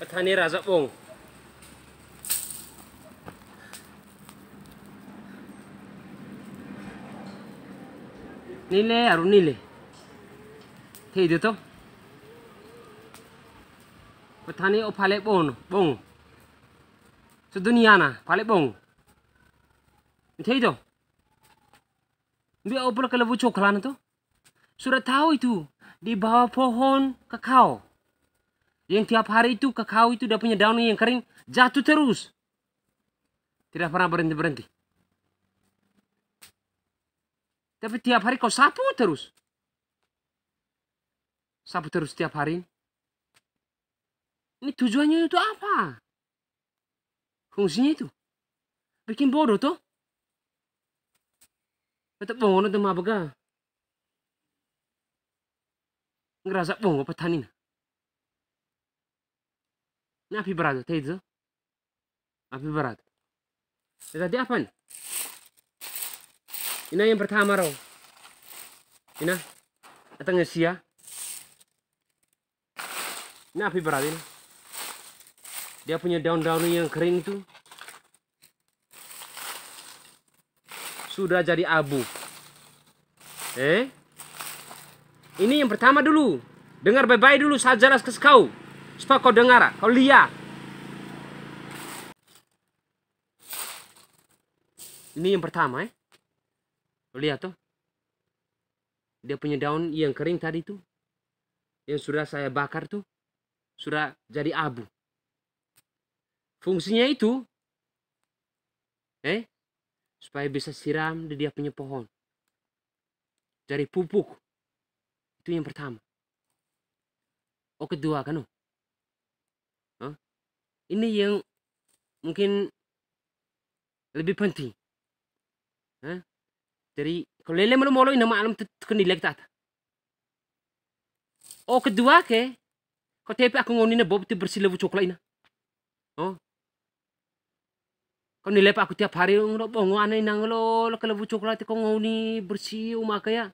Petani rasa bong Nile aru nile. Thì được Petani o palek bong, bong. Sedunia na, palek bong. Thì được. Dia oper kalau bucok kelana tuh. Sudah tahu itu di bawah pohon kakao yang tiap hari itu kakao itu udah punya daun yang kering jatuh terus tidak pernah berhenti-berhenti tapi tiap hari kau sapu terus sapu terus tiap hari ini tujuannya itu apa fungsinya itu bikin bodoh tuh Betul bongo tuh mah ah. bega. Ngerasa bongo petani ini api fi teh itu, api A fi apa ini? de yang pertama roh. kita Atang sia. ini api brada ini. Dia punya daun-daun yang kering itu sudah jadi abu. Eh? Ini yang pertama dulu. Dengar baik-baik dulu ke kau. Sto kau dengar, ah? kau lihat. Ini yang pertama ya. Kau lihat tuh. Dia punya daun yang kering tadi tuh. Yang sudah saya bakar tuh. Sudah jadi abu. Fungsinya itu. Eh. Supaya bisa siram di dia punya pohon. Jadi pupuk. Itu yang pertama. oke oh, kedua kan? Oh ini yang mungkin lebih penting Jadi dari kalau lele malu malu ini malam tekuni lek tata oh kedua ke kau tapi aku ngoni ini bob bersih lebu coklat ina oh kau nilai aku tiap hari ngro bongo ane ina lo kalau lebu coklat kau ngoni bersih umak oh, ya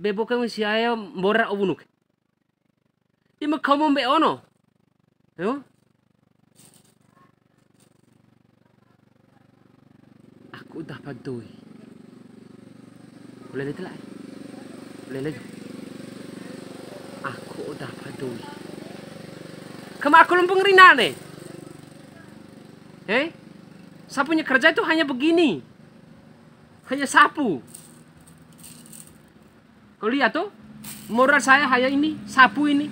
bebo kau si ayam borak obunuk Ima kamu be ono, yo? aku udah phần boleh lihat lagi, boleh lihat aku udah padui kema aku lumpung rina nih eh Sapunya kerja itu hanya begini hanya sapu kau lihat tuh modal saya hanya ini sapu ini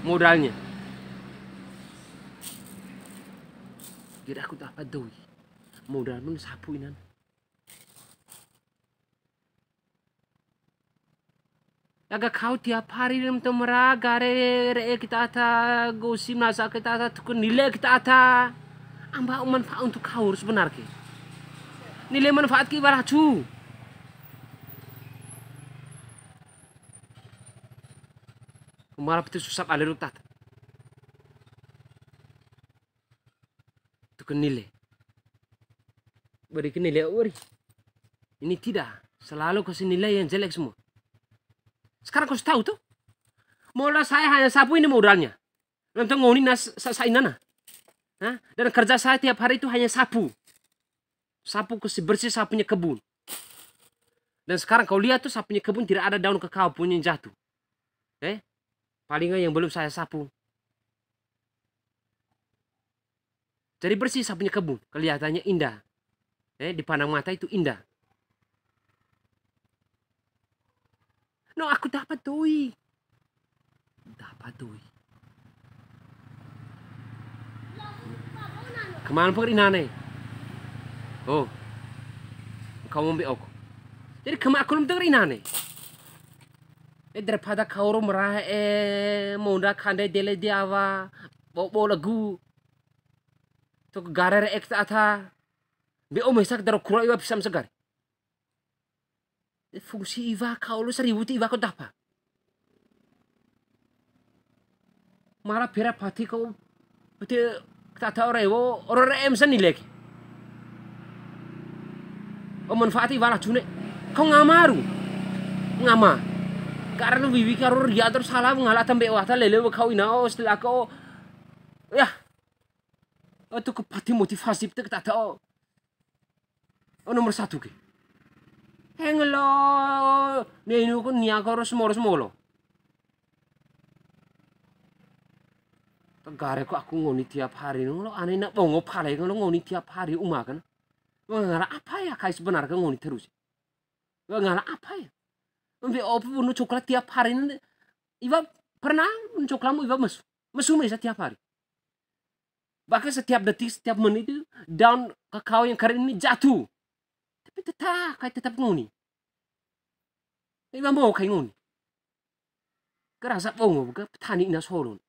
modalnya tak peduli, أبدوي مودانون سابو إنان Agak kau tiap hari dalam temera gare re kita ata gosim nasa kita ata tukun nilai kita ata amba manfaat untuk kau harus benar nilai manfaat ki baracu Kumara piti susap aliru tata satukan nilai berikan nilai beri. ini tidak selalu kasih nilai yang jelek semua sekarang kau tahu tuh modal saya hanya sapu ini modalnya nonton ngoni nas saya nah dan kerja saya tiap hari itu hanya sapu sapu kasih bersih sapunya kebun dan sekarang kau lihat tuh sapunya kebun tidak ada daun kekau pun jatuh eh palingan yang belum saya sapu Jadi bersih sapunya kebun, kelihatannya indah. Eh, di pandang mata itu indah. No, aku dapat doi. Dapat doi. Kemana pun inane? Oh, kamu mau aku. Jadi kemana aku belum dengar inane? Eh daripada kau rumah eh mau nak kandai dele dia apa, bawa lagu to garare ektata be'o mesak daro kura iwa pisam segar fungsi iwa kaulu seributi iwa kau dapa mara pera pati kau bete tata ora iwo ora ora emsen nilek o manfaati wala kau ngamaru ngama karena wiwi karo riador salah ngalah tambe wata lele kau ina o setelah kau ya itu kepati motivasi itu tak tahu oh. oh nomor satu ki hengelo nih ini kan niaga harus moros molo Tegare kok aku ngoni tiap hari nung lo aneh nak bongo pale lo ngoni tiap hari umah kan ngara apa ya benar kan ngoni terus ngara apa ya Mbe opo bunu coklat tiap hari ini iba pernah coklatmu iba mesu mesu mesa tiap hari Bahkan setiap detik, setiap menit itu daun kakao yang kering ini jatuh. Tapi tetap, kayak tetap nguni. Iba mau kayak nguni. rasa bongo, petani ini sorun.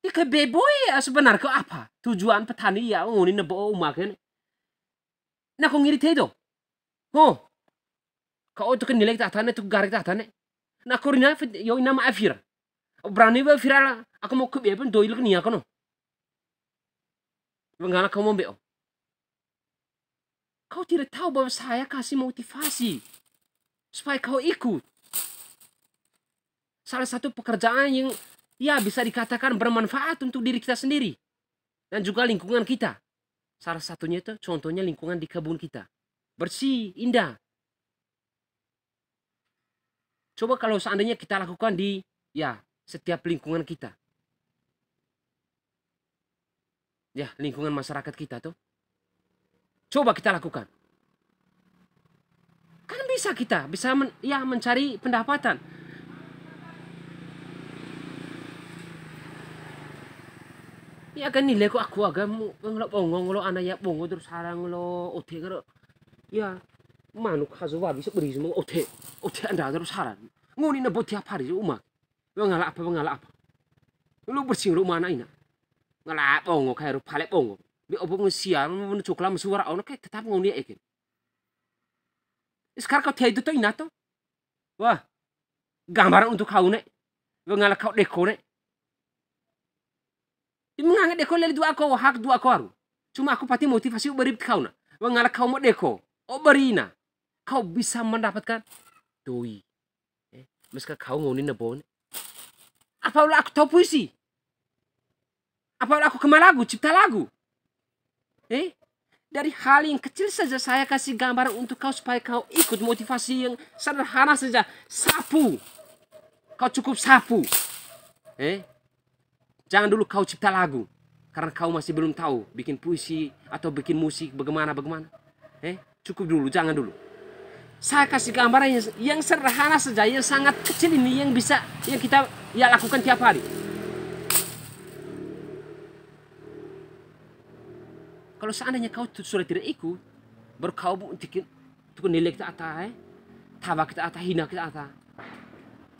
Ini kebeboy ya sebenarnya apa? Tujuan petani ya nguni nebo umakan. Nah kau ngiri tedo. Oh, kau itu kan nilai tahtane, itu garik tahtane. Nah kau rina, yo ina afir. Berani ba viral, aku mau kebebon doil kenia iya Bagaimana kamu membeo? Oh. Kau tidak tahu bahwa saya kasih motivasi supaya kau ikut. Salah satu pekerjaan yang ya bisa dikatakan bermanfaat untuk diri kita sendiri dan juga lingkungan kita. Salah satunya itu contohnya lingkungan di kebun kita. Bersih, indah. Coba kalau seandainya kita lakukan di ya setiap lingkungan kita ya lingkungan masyarakat kita tuh. Coba kita lakukan. Kan bisa kita bisa men, ya mencari pendapatan. Ya kan nilai kok aku mau ngelok bongong ngelok anak ya bongo terus sarang lo ote kalau ya manuk hazu wabi seberi semua ote ote anda terus sarang ngoni nebo tiap hari rumah ngalak apa ngalak apa lu bersih rumah anak ini ngala bongo kai ru pale bongo bi obo mo sia mo no chokla mo suara ono tetap ngoni eke iskar ka tei to nato wah gambaran untuk kau ne ngala kau deko ne Imi ngange deko leli dua ko hak dua ko aru. Cuma aku pati motivasi beribet kau na. Wangala kau mau deko. obarina Kau bisa mendapatkan doi. Eh, meska kau ngoni nebon. Apa ulah aku tahu puisi? Apa aku kemana lagu? Cipta lagu. Eh? Dari hal yang kecil saja saya kasih gambar untuk kau supaya kau ikut motivasi yang sederhana saja. Sapu. Kau cukup sapu. Eh? Jangan dulu kau cipta lagu. Karena kau masih belum tahu bikin puisi atau bikin musik bagaimana-bagaimana. Eh? Cukup dulu, jangan dulu saya kasih gambaran yang, yang sederhana saja yang sangat kecil ini yang bisa yang kita ya lakukan tiap hari kalau seandainya kau sudah tidak ikut baru kau bu tukun nilai kita atai eh. tawa kita atai hina kita atai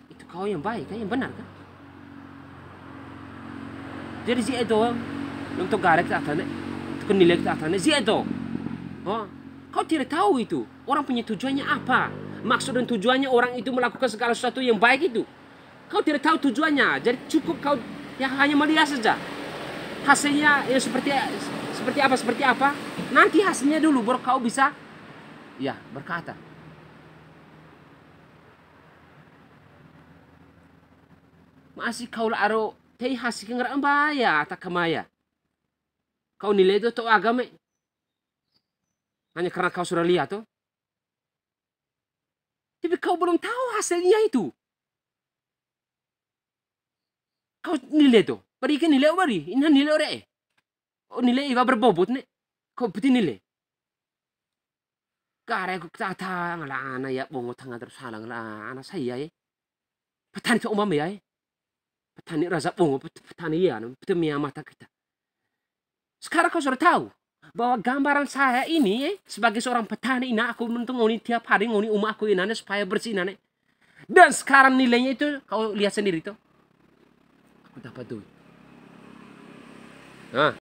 itu kau yang baik kan yang benar kan jadi si itu nung tuh garek kita atai tukun nilai kita atai si itu oh kau tidak tahu itu orang punya tujuannya apa maksud dan tujuannya orang itu melakukan segala sesuatu yang baik itu kau tidak tahu tujuannya jadi cukup kau yang hanya melihat saja hasilnya yang seperti seperti apa seperti apa nanti hasilnya dulu baru kau bisa ya berkata masih kau laro? teh hasil ngar ya tak kemaya kau nilai itu tuh agama hanya karena kau sudah lihat tuh tapi kau belum tahu hasilnya itu kau nilai tuh berikan nilai beri ini nilai orang eh nilai iba berbobot nih kok beti nilai kare kok tata ngala ana ya bongo tanga terus halang la ana saya ya petani to umam ya petani rasa bongo petani ya petani ya mata kita sekarang kau sudah tahu bahwa gambaran saya ini eh, sebagai seorang petani ini, aku menuntung ini tiap hari ngoni umah aku ini supaya bersih ini. dan sekarang nilainya itu kau lihat sendiri tuh aku dapat duit nah